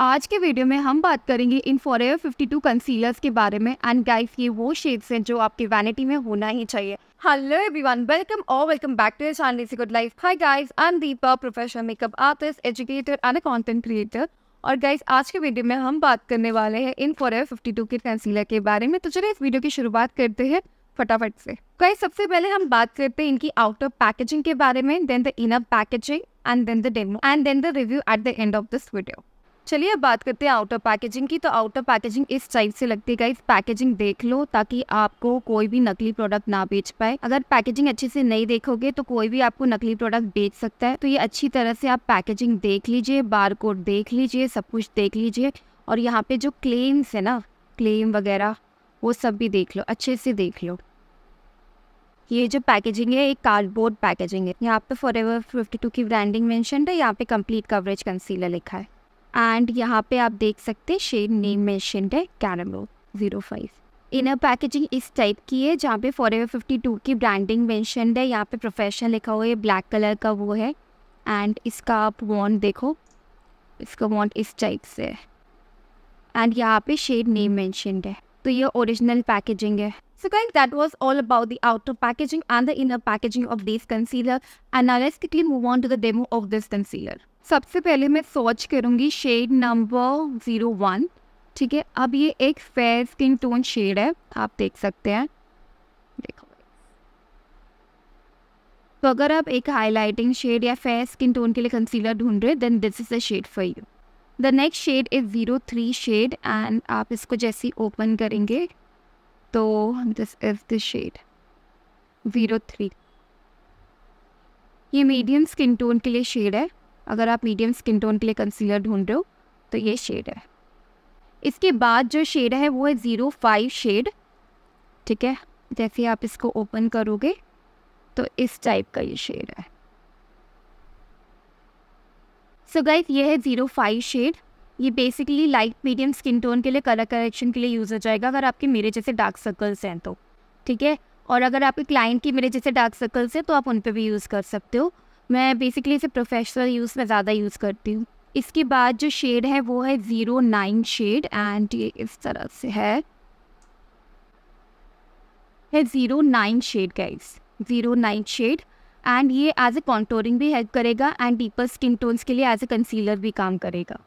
आज के वीडियो में हम बात करेंगे इन फॉर फिफ्टी टू कंसीलर्स के बारे में एंड गाइस ये वो शेड्स हैं जो आपकी वैनिटी में होना ही चाहिए हेलो एवरीवन वेलकम और welcome back to channel is good life hi guys I am Deepa professional makeup artist educator and content content creator और गाइस आज के वीडियो में हम बात करने वाले हैं इन फॉरेवर 52 के कंसीलर के बारे में तो चलिए इस वीडियो की शुरुआत करते हैं फटाफट से गाइस सबसे पहले हम बात करते हैं इनकी आउटर पैकेजिंग के बारे में then the inner packaging and then the demo and then the review at the end of this video चलिए अब बात करते हैं आउटर पैकेजिंग की तो आउटर पैकेजिंग इस टाइप से लगती है गाइस पैकेजिंग देख लो ताकि आपको कोई भी नकली प्रोडक्ट ना बेच पाए अगर पैकेजिंग अच्छे से नहीं देखोगे तो कोई भी आपको नकली प्रोडक्ट बेच सकता है तो ये अच्छी तरह से आप पैकेजिंग देख लीजिए बार कोड देख लीजिए सब कुछ देख लीजिए और यहाँ पे जो क्लेम्स है ना क्लेम वगैरह वो सब भी देख लो अच्छे से देख लो ये जो पैकेजिंग है एक कार्डबोर्ड पैकेजिंग है यहाँ पे फॉर एवर फिफ्टी टू की ब्रांडिंग मैंशन है यहाँ पे कंप्लीट कवरेज कंसीलर लिखा है एंड यहाँ पे आप देख सकते हैं शेड नेम मेंशनड है कैरमो ज़ीरो फाइव इनर पैकेजिंग इस टाइप की है जहाँ पे फॉर एवर फिफ्टी टू की ब्रांडिंग मेंशनड है यहाँ पे प्रोफेशनल लिखा हुआ है ब्लैक कलर का वो है एंड इसका आप वॉन्ट देखो इसका वॉन्ट इस टाइप से है एंड यहाँ पे शेड नेम मेंशनड है तो ये ओरिजिनल पैकेजिंग है So guys, that was all about the outer packaging and the inner packaging of this concealer. And now let's quickly move on to the demo of this concealer. सबसे पहले मैं search करूँगी shade number zero one ठीक है अब ये एक fair skin tone shade है आप देख सकते हैं देखो तो अगर आप एक हाईलाइटिंग शेड या फेयर स्किन टोन के लिए कंसीलर ढूंढ रहे then this is a shade for you the next shade is zero three shade and आप इसको जैसे ओपन करेंगे तो this is the shade zero three ये मीडियम स्किन टोन के लिए शेड है अगर आप मीडियम स्किन टोन के लिए कंसीलर ढूंढ रहे हो तो ये शेड है इसके बाद जो शेड है वो है ज़ीरो फाइव शेड ठीक है जैसे आप इसको ओपन करोगे तो इस टाइप का ये शेड है सो so ये है ज़ीरो फाइव शेड ये basically light medium skin tone के लिए कलर करेक्शन के लिए यूज़ हो जाएगा अगर आपके मेरे जैसे डार्क सर्कल्स हैं तो ठीक है और अगर आपके क्लाइंट के मेरे जैसे डार्क सर्कल्स हैं तो आप उन पर भी यूज़ कर सकते हो मैं बेसिकली इसे प्रोफेशनल यूज़ में ज़्यादा यूज़ करती हूँ इसके बाद जो शेड है वो है ज़ीरो नाइन शेड एंड ये इस तरह से है है zero nine shade guys zero nine shade and ये एज ए कॉन्टोरिंग भी हेल्प करेगा एंड डीपर स्किन टोन्स के लिए एज ए कंसीलर भी काम करेगा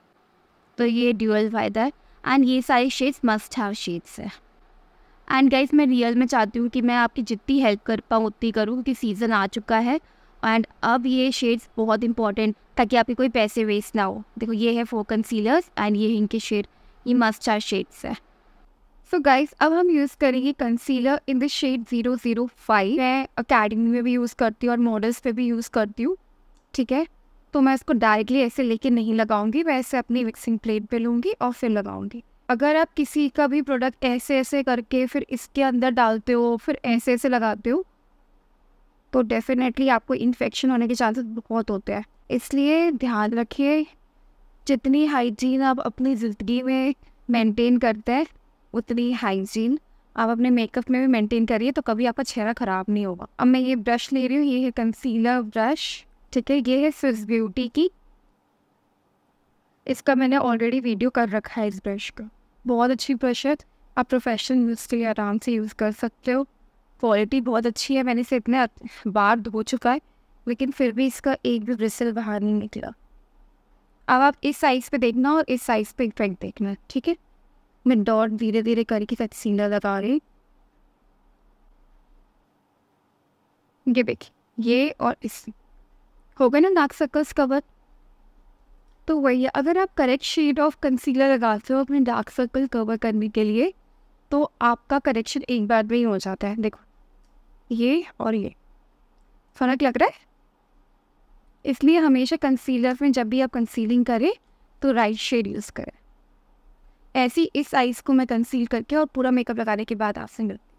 तो ये ड्यूअल फ़ायदा है एंड ये सारे शेड्स मस्ट हैव शेड्स है एंड गाइज मैं रियल में चाहती हूँ कि मैं आपकी जितनी हेल्प कर पाऊँ उतनी करूँ क्योंकि सीज़न आ चुका है एंड अब ये शेड्स बहुत इंपॉर्टेंट ताकि आपके कोई पैसे वेस्ट ना हो देखो ये है फोर कंसीलर्स एंड ये इनके शेड ये मस्ट चार शेड्स है सो so गाइस अब हम यूज़ करेंगे concealer in the shade zero zero five मैं अकेडमी में भी यूज़ करती हूँ और मॉडल्स पे भी यूज़ करती हूँ ठीक है तो मैं इसको डायरेक्टली ऐसे लेके नहीं लगाऊंगी मैं ऐसे अपनी मिक्सिंग प्लेट पे लूँगी और फिर लगाऊंगी अगर आप किसी का भी प्रोडक्ट ऐसे ऐसे करके फिर इसके अंदर डालते हो फिर ऐसे ऐसे लगाते हो तो डेफिनेटली आपको इन्फेक्शन होने के चांसेस बहुत होते हैं इसलिए ध्यान रखिए जितनी हाइजीन आप अपनी ज़िंदगी में मेंटेन करते हैं उतनी हाइजीन आप अपने मेकअप में भी मेंटेन करिए तो कभी आपका चेहरा ख़राब नहीं होगा अब मैं ये ब्रश ले रही हूँ ये है कंसीलर ब्रश ठीक है ये है स्विस ब्यूटी की इसका मैंने ऑलरेडी वीडियो कर रखा है इस ब्रश का बहुत अच्छी ब्रश है आप प्रोफेशनल यूज़ के लिए आराम से यूज़ कर सकते हो क्वालिटी बहुत अच्छी है मैंने इसे इतने बार धो चुका है लेकिन फिर भी इसका एक भी ब्रिसल बाहर नहीं निकला अब आप इस साइज़ पे देखना और इस साइज़ पे इफेक्ट देखना ठीक है मैं डॉट धीरे धीरे करके साथ सीना लगा रही ये देखिए ये और इस हो गए ना नाक सर्कल्स कवर तो वही है अगर आप करेक्ट शेड ऑफ कंसीलर लगाते हो अपने डार्क सर्कल कवर करने के लिए तो आपका करेक्शन एक बार में ही हो जाता है देखो ये और ये फ़र्क लग रहा है इसलिए हमेशा कंसीलर में जब भी आप कंसीलिंग करें तो राइट शेड यूज़ करें ऐसी इस आइज़ को मैं कंसील करके और पूरा मेकअप लगाने के बाद आपसे मिलती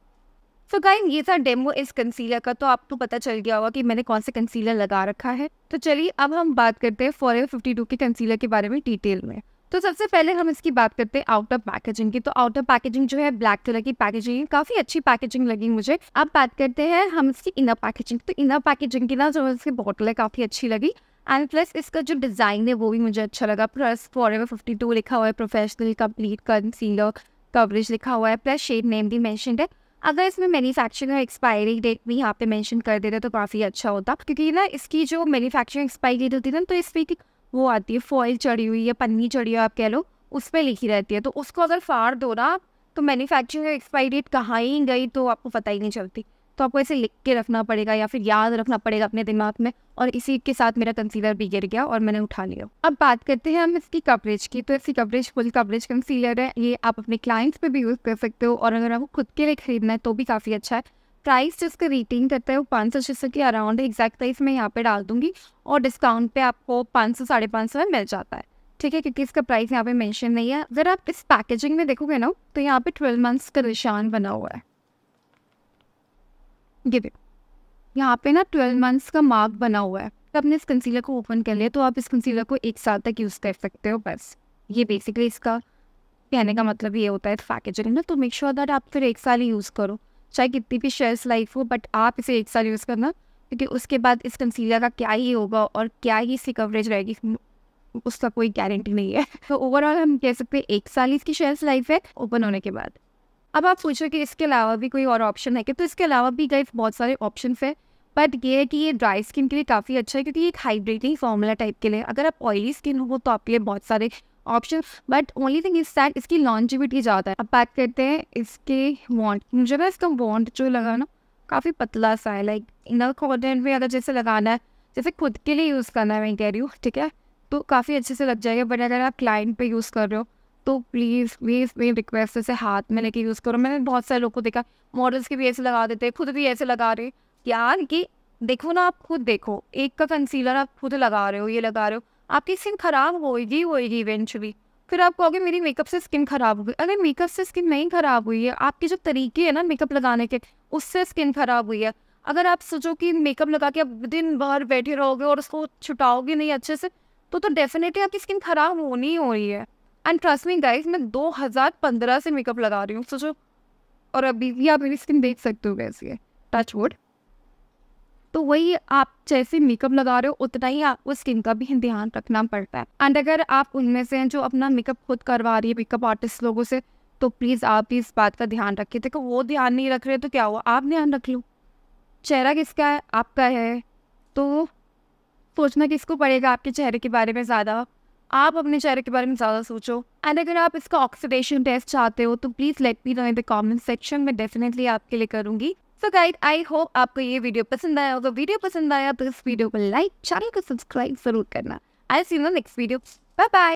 सो so गाइस ये था डेमो इस कंसीलर का तो आपको पता चल गया होगा कि मैंने कौन सा कंसीलर लगा रखा है तो चलिए अब हम बात करते हैं फॉर फिफ्टी टू के कंसीलर के बारे में डिटेल में तो सबसे पहले हम इसकी बात करते हैं आउट ऑफ पैकेजिंग की तो आउट ऑफ पैकेजिंग जो है ब्लैक कलर की पैकेजिंग है काफी अच्छी पैकेजिंग लगी मुझे अब बात करते हैं हम इसकी इनर पैकेजिंग तो इनर पैकेजिंग की ना जो इसकी बॉटल है काफी अच्छी लगी एंड प्लस इसका जो डिज़ाइन है वो भी मुझे अच्छा लगा plus forever fifty two लिखा हुआ है प्रोफेशनल कंप्लीट कंसीलर कवरेज लिखा हुआ है प्लस शेड नेम भी मैंशन है अगर इसमें मैन्युफैक्चरिंग और एक्सपायरी डेट भी यहाँ पे मेंशन कर देते तो काफ़ी अच्छा होता क्योंकि ना इसकी जो मैन्युफैक्चरिंग एक्सपायरी डेट होती है ना तो इस पर वो आती है फॉइल चढ़ी हुई या पन्नी चढ़ी हुई आप कह लो उस पर लिखी रहती है तो उसको अगर फाड़ दो ना तो मैन्युफैक्चरिंग एक्सपायरी डेट कहाँ ही गई तो आपको पता ही नहीं चलती तो आपको ऐसे लिख के रखना पड़ेगा या फिर याद रखना पड़ेगा अपने दिमाग में और इसी के साथ मेरा कंसीलर भी गिर गया और मैंने उठा लिया अब बात करते हैं हम इसकी कवरेज की तो इसकी कवरेज फुल कवरेज कंसीलर है ये आप अपने क्लाइंट्स पे भी यूज़ कर सकते हो और अगर आपको खुद के लिए खरीदना है तो भी काफ़ी अच्छा है प्राइस जिसका रेटिंग करता है वो पाँच सौ छः सौ के अराउंड है एग्जैक्ट प्राइस मैं यहाँ पे डाल दूँगी और डिस्काउंट पे आपको पाँच सौ साढ़े पाँच सौ में मिल जाता है ठीक है क्योंकि इसका प्राइस यहाँ पे मेंशन नहीं है अगर आप इस पैकेजिंग में देखोगे ना तो यहाँ पे ट्वेल्व मंथ्स का निशान बना हुआ है ये देखो यहाँ पे ना ट्वेल्व मंथ्स का मार्क बना हुआ है तो आपने इस कंसीलर को ओपन कर लिया तो आप इस कंसीलर को एक साल तक यूज़ कर सकते हो बस ये बेसिकली इसका कहने का मतलब ये होता है पैकेजिंग ना तो मेक श्योर दैट आप फिर एक साल ही यूज़ करो चाहे कितनी भी शेयर्स लाइफ हो बट आप इसे एक साल यूज़ करना क्योंकि उसके बाद इस कंसीलर का क्या ही होगा और क्या ही इसकी कवरेज रहेगी उसका कोई गारंटी नहीं है तो ओवरऑल हम कह सकते हैं एक साल इसकी शेयर्स लाइफ है ओपन होने के बाद अब आप पूछो कि इसके अलावा भी कोई और ऑप्शन है कि तो इसके अलावा भी गई बहुत सारे ऑप्शन है बट ये है कि ये ड्राई स्किन के लिए काफ़ी अच्छा है क्योंकि ये एक हाइड्रेटिंग फॉर्मूला टाइप के लिए अगर आप ऑयली स्किन हो तो आपके लिए बहुत सारे option but only thing is that इसकी लॉन्जिविटी ज़्यादा है अब बात करते हैं इसके वॉन्ट मुझे ना इसका वॉन्ट जो लगा ना काफ़ी पतला सा है लाइक इनर कॉर्डन में अगर जैसे लगाना है जैसे खुद के लिए यूज़ करना है मैं कह रही हूँ ठीक है तो काफ़ी अच्छे से लग जाएगा बट अगर आप क्लाइंट पे यूज़ कर रहे हो तो प्लीज़ प्लीज़ मेरी रिक्वेस्ट जैसे हाथ में लेके यूज़ करो मैंने बहुत सारे लोगों को देखा मॉडल्स के भी ऐसे लगा देते हैं खुद भी ऐसे लगा रहे यार कि देखो ना आप खुद देखो एक का कंसीलर आप खुद लगा रहे हो ये लगा रहे हो आपकी स्किन खराब होएगी होएगी इवेंचुअली फिर आप कहोगे मेरी मेकअप से स्किन खराब हो गई अगर मेकअप से स्किन नहीं खराब हुई है आपके जो तरीके हैं ना मेकअप लगाने के उससे स्किन खराब हुई है अगर आप सोचो कि मेकअप लगा के आप दिन भर बैठे रहोगे और उसको छुटाओगे नहीं अच्छे से तो तो डेफिनेटली आपकी स्किन खराब होनी हो रही है एंड ट्रस्ट मी गाइस मैं 2015 से मेकअप लगा रही हूँ सोचो और अभी भी आप मेरी स्किन देख सकते हो कैसी है टच वुड तो वही आप जैसे मेकअप लगा रहे हो उतना ही आपको स्किन का भी ध्यान रखना पड़ता है एंड अगर आप उनमें से हैं जो अपना मेकअप खुद करवा रही है मेकअप आर्टिस्ट लोगों से तो प्लीज़ आप भी इस बात का ध्यान रखिए देखो वो ध्यान नहीं रख रहे तो क्या हुआ आप ध्यान रख लो चेहरा किसका है आपका है तो सोचना किसको पड़ेगा आपके चेहरे के बारे में ज़्यादा आप अपने चेहरे के बारे में ज़्यादा सोचो एंड अगर आप इसका ऑक्सीडेशन टेस्ट चाहते हो तो please let me know in the comment section में डेफिनेटली आपके लिए करूँगी सो गाइड आई होप आपको ये वीडियो पसंद आया होगा वीडियो पसंद आया तो इस वीडियो को लाइक चैनल को सब्सक्राइब जरूर करना I see next video bye bye